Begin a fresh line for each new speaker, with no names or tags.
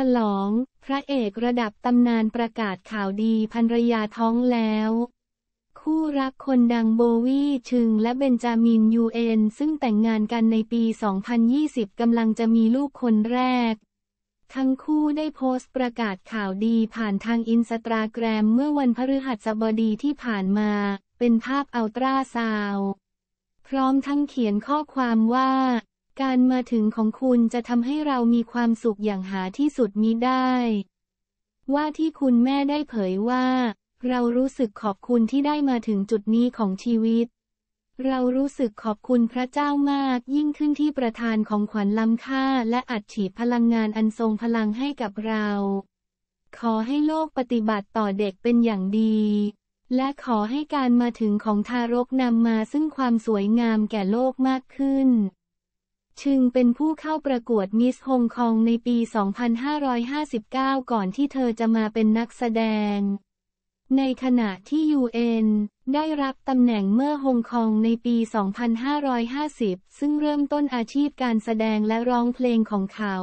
ฉลอง พระเอกระดับตำนานประกาศข่าวดีภรรยาท้องแล้ว คู่รักคนดังโบวี่ชึงและเบนจามินยูเอ็นซึ่งแต่งงานกันในปี 2020กำลังจะมีลูกคนแรก ทั้งคู่ได้โพสต์ประกาศข่าวดีผ่านทางอินสตาแกรมเมื่อวันพฤหัสบดีที่ผ่านมา เป็นภาพอัลตราซาว พร้อมทั้งเขียนข้อความว่าการมาถึงของคุณจะทำให้เรามีความสุขอย่างหาที่สุดมิได้ ว่าที่คุณแม่ได้เผยว่า เรารู้สึกขอบคุณที่ได้มาถึงจุดนี้ของชีวิต เรารู้สึกขอบคุณพระเจ้ามาก ยิ่งขึ้นที่ประทานของขวัญล้ำค่าและอัดฉีดพลังงานอันทรงพลังให้กับเรา ขอให้โลกปฏิบัติต่อเด็กเป็นอย่างดี และขอให้การมาถึงของทารกนำมาซึ่งความสวยงามแก่โลกมากขึ้นชึงเป็นผู้เข้าประกวดมิสฮ่องกงในปี 2559 ก่อนที่เธอจะมาเป็นนักแสดง ในขณะที่ยูเอ็นได้รับตำแหน่งเมื่อฮ่องกงในปี 2550 ซึ่งเริ่มต้นอาชีพการแสดงและร้องเพลงของเขา